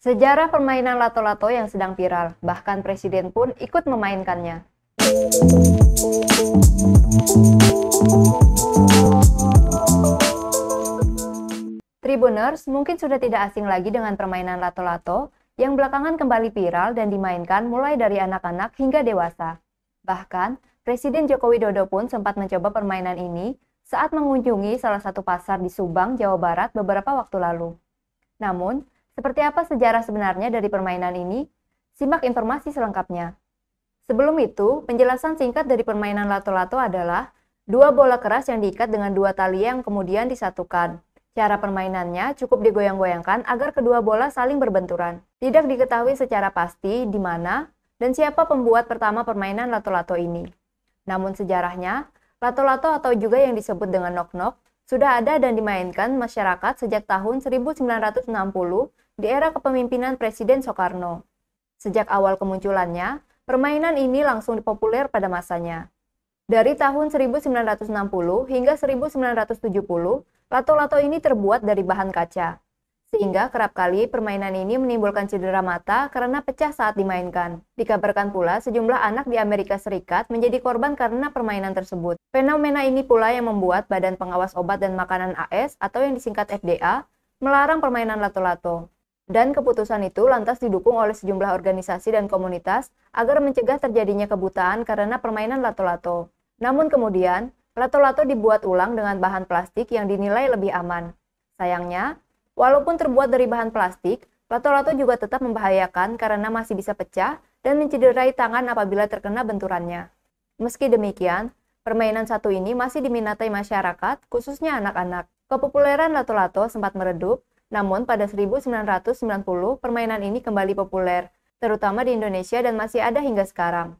Sejarah permainan lato-lato yang sedang viral, bahkan presiden pun ikut memainkannya. Tribuners mungkin sudah tidak asing lagi dengan permainan lato-lato yang belakangan kembali viral dan dimainkan mulai dari anak-anak hingga dewasa. Bahkan, Presiden Joko Widodo pun sempat mencoba permainan ini saat mengunjungi salah satu pasar di Subang, Jawa Barat beberapa waktu lalu. Namun, seperti apa sejarah sebenarnya dari permainan ini? Simak informasi selengkapnya. Sebelum itu, penjelasan singkat dari permainan lato-lato adalah dua bola keras yang diikat dengan dua tali yang kemudian disatukan. Cara permainannya cukup digoyang-goyangkan agar kedua bola saling berbenturan. Tidak diketahui secara pasti di mana dan siapa pembuat pertama permainan lato-lato ini. Namun sejarahnya, Lato-lato atau juga yang disebut dengan nok-nok sudah ada dan dimainkan masyarakat sejak tahun 1960 di era kepemimpinan Presiden Soekarno. Sejak awal kemunculannya, permainan ini langsung populer pada masanya. Dari tahun 1960 hingga 1970, lato-lato ini terbuat dari bahan kaca sehingga kerap kali permainan ini menimbulkan cedera mata karena pecah saat dimainkan. Dikabarkan pula sejumlah anak di Amerika Serikat menjadi korban karena permainan tersebut. Fenomena ini pula yang membuat Badan Pengawas Obat dan Makanan AS e atau yang disingkat FDA melarang permainan lato-lato. Dan keputusan itu lantas didukung oleh sejumlah organisasi dan komunitas agar mencegah terjadinya kebutaan karena permainan lato-lato. Namun kemudian, lato-lato dibuat ulang dengan bahan plastik yang dinilai lebih aman. Sayangnya, Walaupun terbuat dari bahan plastik, lato-lato juga tetap membahayakan karena masih bisa pecah dan mencederai tangan apabila terkena benturannya. Meski demikian, permainan satu ini masih diminati masyarakat, khususnya anak-anak. Kepopuleran lato-lato sempat meredup, namun pada 1990 permainan ini kembali populer, terutama di Indonesia dan masih ada hingga sekarang.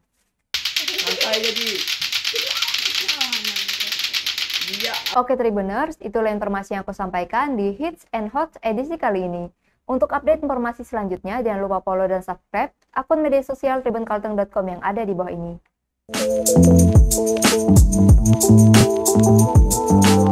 Sampai jadi. Iya. Oke Tribuners, itulah informasi yang aku sampaikan di Hits and Hot edisi kali ini. Untuk update informasi selanjutnya, jangan lupa follow dan subscribe akun media sosial tribunkalteng.com yang ada di bawah ini.